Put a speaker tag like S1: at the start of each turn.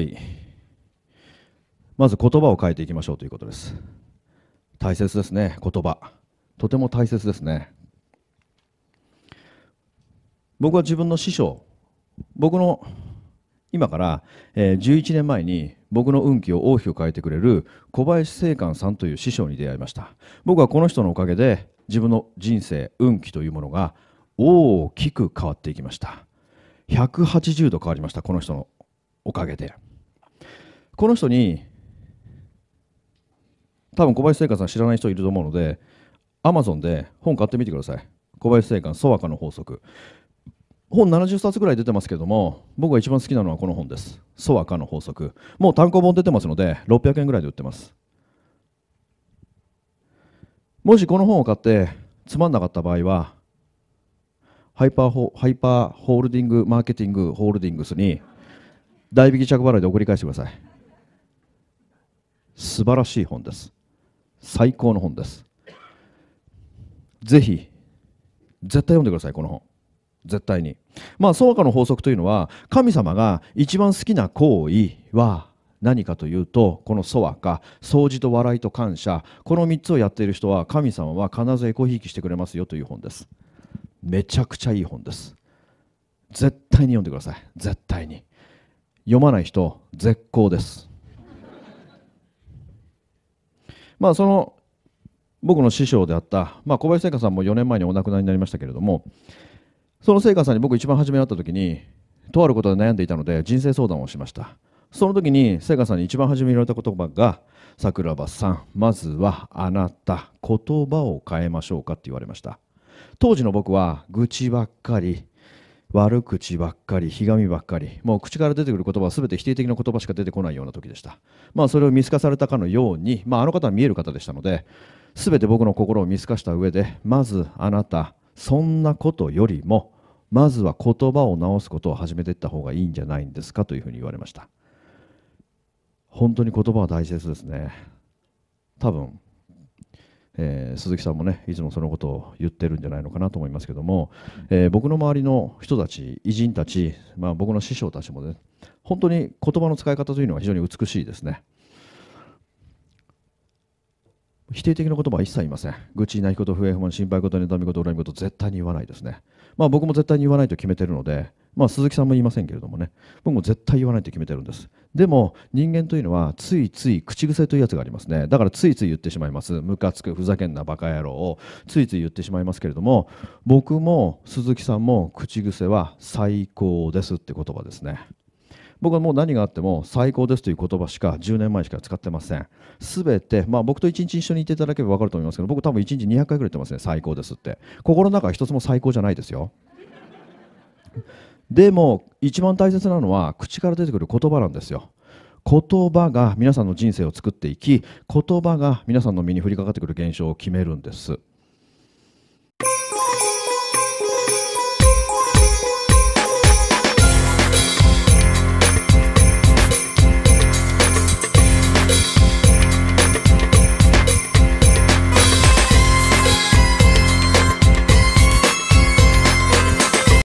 S1: はい。まず言葉を変えていきましょうということです。大切ですね、言葉。とても大切ですね。僕は自分の師匠、僕の今から、え11年前に僕の運気を大きく変えてくれる小林正観さんという師匠に出会いました僕はこの人のおかげで自分の人生運気というものが大きく変わっていきました180度変わりましたこの人のおかげでこの人に多分小林製菓さん知らない人いると思うのでアマゾンで本買ってみてください小林製菓ソワカの法則本70冊ぐらい出てますけども僕が一番好きなのはこの本です「ソワカの法則」もう単行本出てますので600円ぐらいで売ってますもしこの本を買ってつまんなかった場合はハイパーホハイパーホールディングマーケティングホールディングスに代引き着払いで送り返してください素晴らしい本です最高の本ですぜひ絶対読んでくださいこの本絶対にまあ創価の法則というのは神様が一番好きな行為は何かというとこの「そわか」「掃除と笑いと感謝」この3つをやっている人は神様は必ずエコひいきしてくれますよという本ですめちゃくちゃいい本です絶対に読んでください絶対に読まない人絶好ですまあ、その僕の師匠であった、まあ、小林聖華さんも4年前にお亡くなりになりましたけれどもその聖華さんに僕一番初めに会った時にとあることで悩んでいたので人生相談をしましたその時に聖華さんに一番初めに言われた言葉が「桜庭さんまずはあなた言葉を変えましょうか」って言われました当時の僕は愚痴ばっかり悪口ばっかり、ひがみばっかり、もう口から出てくる言葉は全て否定的な言葉しか出てこないような時でした。まあ、それを見透かされたかのように、まあ、あの方は見える方でしたので、全て僕の心を見透かした上で、まずあなた、そんなことよりも、まずは言葉を直すことを始めていった方がいいんじゃないんですかというふうに言われました。本当に言葉は大切ですね。多分えー、鈴木さんもねいつもそのことを言ってるんじゃないのかなと思いますけども、えー、僕の周りの人たち偉人たち、まあ、僕の師匠たちもね本当に言葉の使い方というのは非常に美しいですね否定的な言葉は一切言いません愚痴ないこと不平不満心配事妬み事恨み事絶対に言わないですねまあ僕も絶対に言わないと決めてるのでまあ、鈴木さんも言いませんけれどもね僕も絶対言わないと決めてるんですでも人間というのはついつい口癖というやつがありますねだからついつい言ってしまいますムカつくふざけんなバカ野郎をついつい言ってしまいますけれども僕も鈴木さんも口癖は最高ですって言葉ですね僕はもう何があっても最高ですという言葉しか10年前しか使ってません。すべて、まあ、僕と一日一緒にいていただければ分かると思いますけど僕多分一日200回くらい言ってますね最高ですって心の中は一つも最高じゃないですよ。でも一番大切なのは口から出てくる言葉なんですよ言葉が皆さんの人生を作っていき言葉が皆さんの身に降りかかってくる現象を決めるんです